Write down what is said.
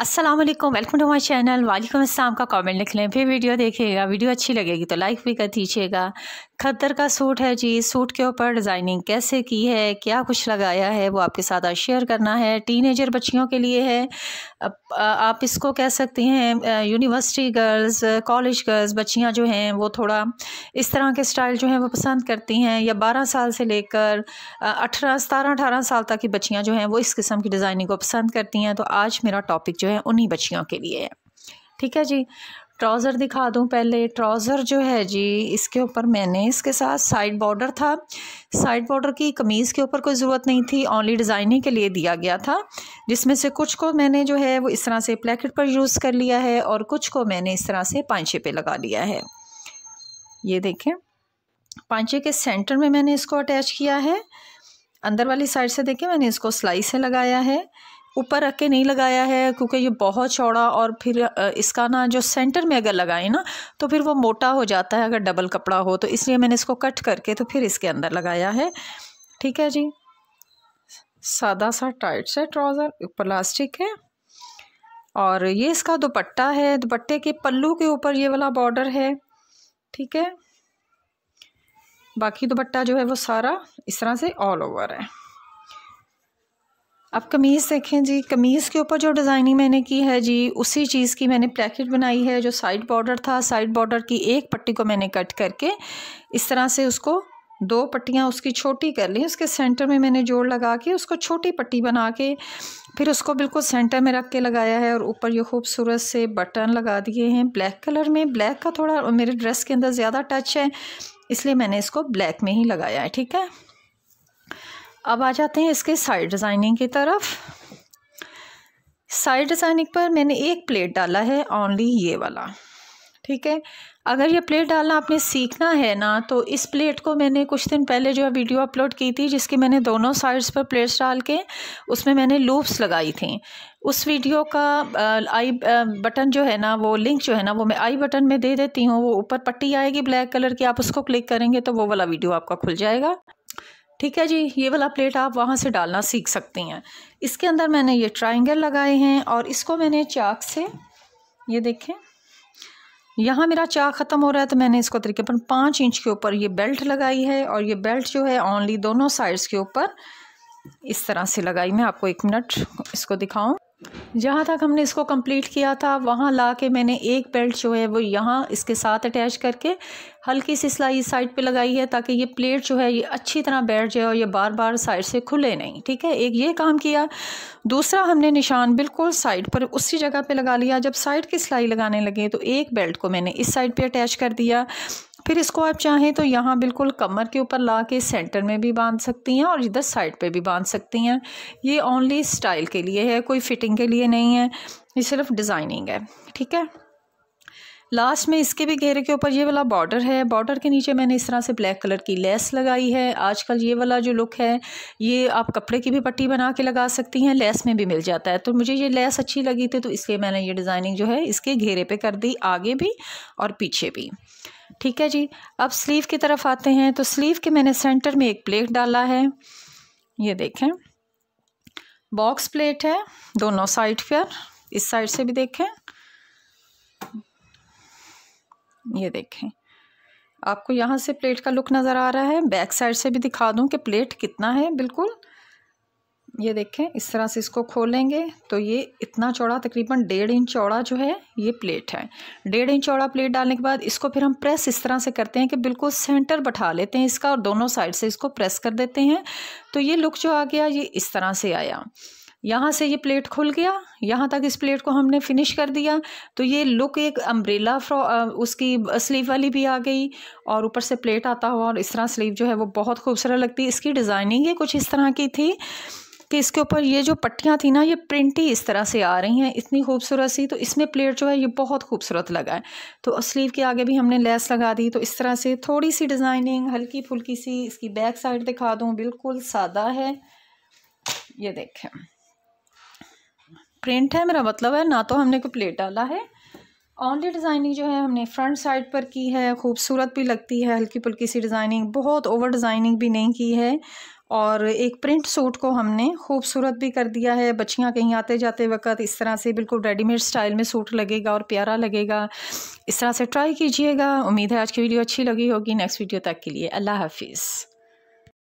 अस्सलाम वालेकुम welcome to my channel वालेकुम अस्सलाम का कमेंट लिख लें फिर वीडियो देखिएगा वीडियो अच्छी लगेगी तो लाइक भी कर दीजिएगा खद्दर का सूट है जी सूट के ऊपर डिज़ाइनिंग कैसे की है क्या कुछ लगाया है वो आपके साथ आज शेयर करना है टीनेजर बच्चियों के लिए है आप इसको कह सकती हैं यूनिवर्सिटी गर्ल्स कॉलेज गर्ल्स बच्चियां जो हैं वो थोड़ा इस तरह के स्टाइल जो हैं वो पसंद करती हैं या बारह साल से लेकर अठारह सतारह अठारह साल तक की बच्चियां जो हैं वो इस किस्म की डिज़ाइनिंग को पसंद करती हैं तो आज मेरा टॉपिक जो है उन्हीं बच्चियों के लिए है ठीक है जी ट्राउज़र दिखा दूँ पहले ट्राउज़र जो है जी इसके ऊपर मैंने इसके साथ साइड बॉर्डर था साइड बॉर्डर की कमीज़ के ऊपर कोई ज़रूरत नहीं थी ओनली डिज़ाइनिंग के लिए दिया गया था जिसमें से कुछ को मैंने जो है वो इस तरह से प्लेकेट पर यूज़ कर लिया है और कुछ को मैंने इस तरह से पाँचे पे लगा लिया है ये देखें पाँचे के सेंटर में मैंने इसको अटैच किया है अंदर वाली साइड से देखें मैंने इसको सिलाई से लगाया है ऊपर रख के नहीं लगाया है क्योंकि ये बहुत चौड़ा और फिर इसका ना जो सेंटर में अगर लगाएं ना तो फिर वो मोटा हो जाता है अगर डबल कपड़ा हो तो इसलिए मैंने इसको कट करके तो फिर इसके अंदर लगाया है ठीक है जी सादा सा टाइट सा ट्राउज़र प्लास्टिक है और ये इसका दुपट्टा है दुपट्टे के पल्लू के ऊपर ये वाला बॉर्डर है ठीक है बाकी दुपट्टा जो है वो सारा इस तरह से ऑल ओवर है अब कमीज़ देखें जी कमीज़ के ऊपर जो डिज़ाइनिंग मैंने की है जी उसी चीज़ की मैंने प्लेकेट बनाई है जो साइड बॉर्डर था साइड बॉर्डर की एक पट्टी को मैंने कट करके इस तरह से उसको दो पट्टियाँ उसकी छोटी कर ली उसके सेंटर में मैंने जोड़ लगा के उसको छोटी पट्टी बना के फिर उसको बिल्कुल सेंटर में रख के लगाया है और ऊपर ये खूबसूरत से बटन लगा दिए हैं ब्लैक कलर में ब्लैक का थोड़ा मेरे ड्रेस के अंदर ज़्यादा टच है इसलिए मैंने इसको ब्लैक में ही लगाया है ठीक है अब आ जाते हैं इसके साइड डिज़ाइनिंग की तरफ साइड डिज़ाइनिंग पर मैंने एक प्लेट डाला है ओनली ये वाला ठीक है अगर ये प्लेट डालना आपने सीखना है ना तो इस प्लेट को मैंने कुछ दिन पहले जो है वीडियो अपलोड की थी जिसकी मैंने दोनों साइड्स पर प्लेट्स डाल के उसमें मैंने लूप्स लगाई थी उस वीडियो का आई बटन जो है ना वो लिंक जो है ना वो मैं आई बटन में दे देती हूँ वो ऊपर पट्टी आएगी ब्लैक कलर की आप उसको क्लिक करेंगे तो वो वाला वीडियो आपका खुल जाएगा ठीक है जी ये वाला प्लेट आप वहाँ से डालना सीख सकती हैं इसके अंदर मैंने ये ट्राइंगल लगाए हैं और इसको मैंने चाक से ये देखें यहाँ मेरा चाक ख़त्म हो रहा है तो मैंने इसको तरीके पर पाँच इंच के ऊपर ये बेल्ट लगाई है और ये बेल्ट जो है ओनली दोनों साइड्स के ऊपर इस तरह से लगाई मैं आपको एक मिनट इसको दिखाऊँ जहाँ तक हमने इसको कंप्लीट किया था वहाँ ला के मैंने एक बेल्ट जो है वो यहाँ इसके साथ अटैच करके हल्की सी सिलाई इस साइड पे लगाई है ताकि ये प्लेट जो है ये अच्छी तरह बैठ जाए और ये बार बार साइड से खुले नहीं ठीक है एक ये काम किया दूसरा हमने निशान बिल्कुल साइड पर उसी जगह पे लगा लिया जब साइड की सिलाई लगाने लगे तो एक बेल्ट को मैंने इस साइड पर अटैच कर दिया फिर इसको आप चाहें तो यहाँ बिल्कुल कमर के ऊपर ला के सेंटर में भी बांध सकती हैं और इधर साइड पे भी बांध सकती हैं ये ओनली स्टाइल के लिए है कोई फिटिंग के लिए नहीं है ये सिर्फ डिज़ाइनिंग है ठीक है लास्ट में इसके भी घेरे के ऊपर ये वाला बॉर्डर है बॉर्डर के नीचे मैंने इस तरह से ब्लैक कलर की लेस लगाई है आजकल ये वाला जो लुक है ये आप कपड़े की भी पट्टी बना के लगा सकती हैं लेस में भी मिल जाता है तो मुझे ये लेस अच्छी लगी थी तो इसलिए मैंने ये डिज़ाइनिंग जो है इसके घेरे पर कर दी आगे भी और पीछे भी ठीक है जी अब स्लीव की तरफ आते हैं तो स्लीव के मैंने सेंटर में एक प्लेट डाला है ये देखें बॉक्स प्लेट है दोनों साइड पर इस साइड से भी देखें ये देखें आपको यहाँ से प्लेट का लुक नज़र आ रहा है बैक साइड से भी दिखा दूँ कि प्लेट कितना है बिल्कुल ये देखें इस तरह से इसको खोलेंगे तो ये इतना चौड़ा तकरीबन डेढ़ इंच चौड़ा जो है ये प्लेट है डेढ़ इंच चौड़ा प्लेट डालने के बाद इसको फिर हम प्रेस इस तरह से करते हैं कि बिल्कुल सेंटर बैठा लेते हैं इसका और दोनों साइड से इसको प्रेस कर देते हैं तो ये लुक जो आ गया ये इस तरह से आया यहाँ से ये प्लेट खुल गया यहाँ तक इस प्लेट को हमने फिनिश कर दिया तो ये लुक एक अम्ब्रेला उसकी स्लीव वाली भी आ गई और ऊपर से प्लेट आता हुआ और इस तरह स्लीव जो है वो बहुत खूबसूरत लगती इसकी डिज़ाइनिंग ही कुछ इस तरह की थी कि इसके ऊपर ये जो पट्टियाँ थी ना ये प्रिंट ही इस तरह से आ रही हैं इतनी खूबसूरत सी तो इसमें प्लेट जो है ये बहुत खूबसूरत लगा है तो स्लीव के आगे भी हमने लेस लगा दी तो इस तरह से थोड़ी सी डिज़ाइनिंग हल्की फुल्की सी इसकी बैक साइड दिखा दूँ बिल्कुल सादा है ये देखें प्रिंट है मेरा मतलब है ना तो हमने कोई प्लेट डाला है ऑनली डिज़ाइनिंग जो है हमने फ्रंट साइड पर की है खूबसूरत भी लगती है हल्की पुल्की सी डिज़ाइनिंग बहुत ओवर डिज़ाइनिंग भी नहीं की है और एक प्रिंट सूट को हमने खूबसूरत भी कर दिया है बच्चियाँ कहीं आते जाते वक्त इस तरह से बिल्कुल रेडीमेड स्टाइल में सूट लगेगा और प्यारा लगेगा इस तरह से ट्राई कीजिएगा उम्मीद है आज की वीडियो अच्छी लगी होगी नेक्स्ट वीडियो तक के लिए अल्लाह हाफिज़